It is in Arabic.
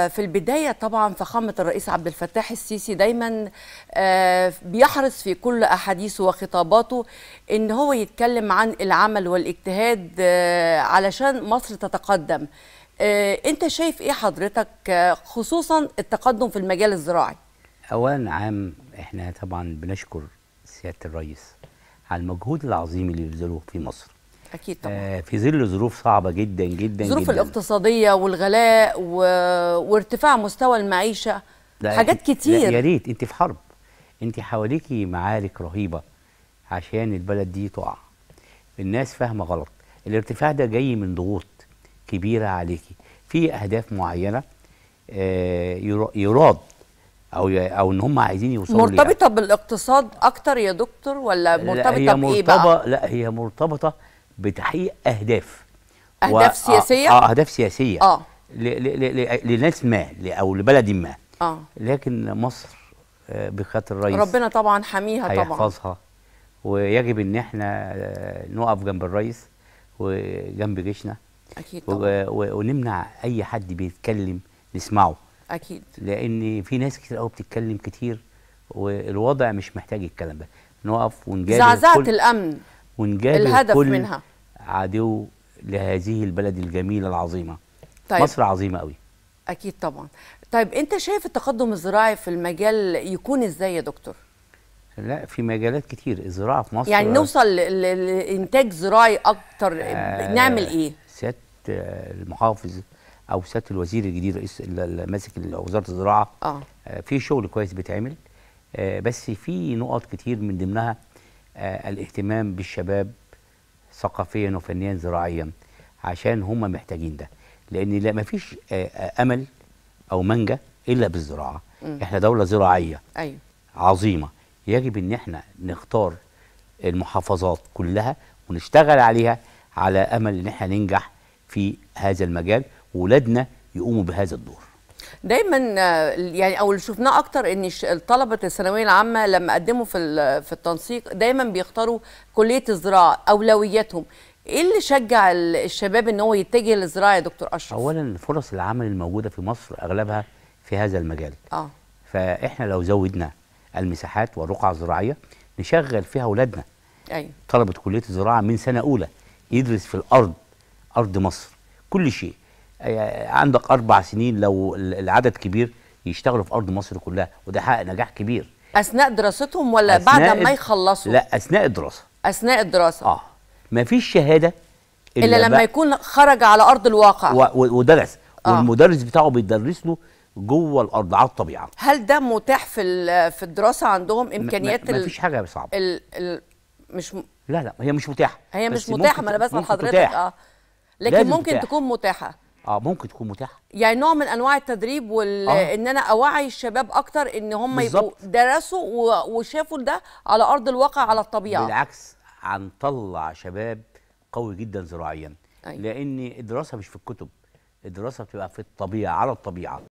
في البدايه طبعا فخامه الرئيس عبد الفتاح السيسي دايما آه، بيحرص في كل احاديثه وخطاباته ان هو يتكلم عن العمل والاجتهاد آه، علشان مصر تتقدم آه، انت شايف ايه حضرتك خصوصا التقدم في المجال الزراعي اولا عام احنا طبعا بنشكر سياده الرئيس على المجهود العظيم اللي بذله في مصر اكيد طبعا آه، في ظل ظروف صعبه جدا جدا الظروف الاقتصاديه والغلاء و... وارتفاع مستوى المعيشه حاجات كتير يا ريت انت في حرب انت حواليكي معارك رهيبه عشان البلد دي تقع الناس فاهمه غلط الارتفاع ده جاي من ضغوط كبيره عليكي في اهداف معينه آه، يراد او او ان هم عايزين يوصلوا مرتبطه ليها. بالاقتصاد اكتر يا دكتور ولا مرتبطه بايه بقى؟ هي مرتبطه لا هي مرتبطه بتحقيق اهداف اهداف و... آه، سياسيه اه اهداف سياسيه اه ل... ل... ل... لناس ما ل... او لبلد ما اه لكن مصر آه، بخات الرئيس ربنا طبعا حميها طبعا هيحفظها ويجب ان احنا آه، نقف جنب الرئيس وجنب جيشنا اكيد طبعا و... ونمنع اي حد بيتكلم نسمعه اكيد لان في ناس كتير قوي بتتكلم كتير والوضع مش محتاج الكلام ده نقف ونجادل زعزعه الامن ونجابه الهدف كل منها عدو لهذه البلد الجميله العظيمه طيب. مصر عظيمه قوي اكيد طبعا طيب انت شايف التقدم الزراعي في المجال يكون ازاي يا دكتور لا في مجالات كتير الزراعه في مصر يعني نوصل لانتاج زراعي اكتر آه نعمل ايه سياده المحافظ او سياده الوزير الجديد رئيس ماسك وزاره الزراعه آه. آه في شغل كويس بيتعمل آه بس في نقط كتير من ضمنها آه، الاهتمام بالشباب ثقافيا وفنيا زراعيا عشان هم محتاجين ده لان لا فيش آه، آه، امل او منجا الا بالزراعه م. احنا دوله زراعيه أيوه. عظيمه يجب ان احنا نختار المحافظات كلها ونشتغل عليها على امل ان احنا ننجح في هذا المجال وولادنا يقوموا بهذا الدور دايما آه، يعني او اللي شفناه اكتر ان طلبه الثانويه العامه لما قدموا في في التنسيق دايما بيختاروا كليه الزراعه اولوياتهم ايه اللي شجع الشباب ان هو يتجه للزراعه يا دكتور اشرف اولا فرص العمل الموجوده في مصر اغلبها في هذا المجال اه فاحنا لو زودنا المساحات والرقعة الزراعية نشغل فيها أولادنا أيوة. طلبة كلية الزراعة من سنة أولى يدرس في الأرض أرض مصر كل شيء آه، عندك اربع سنين لو العدد كبير يشتغلوا في ارض مصر كلها وده حقق نجاح كبير اثناء دراستهم ولا أثناء بعد ما يخلصوا لا اثناء الدراسه اثناء الدراسه اه ما فيش شهاده الا, إلا لما يكون خرج على ارض الواقع و... ودرس آه. والمدرس بتاعه بيدرس له جوه الارض على الطبيعه هل ده متاح في في الدراسه عندهم امكانيات ما فيش حاجه صعبه ال... ال... مش م... لا لا هي مش متاحه هي مش متاحه ما انا بسال حضرتك اه لكن ممكن متاح. تكون متاحه اه ممكن تكون متاحه يعني نوع من انواع التدريب وال آه. انا اوعي الشباب اكتر ان هم يبقوا درسوا وشافوا ده على ارض الواقع على الطبيعه بالعكس هنطلع شباب قوي جدا زراعيا أيوة. لان الدراسه مش في الكتب الدراسه بتبقى في الطبيعه على الطبيعه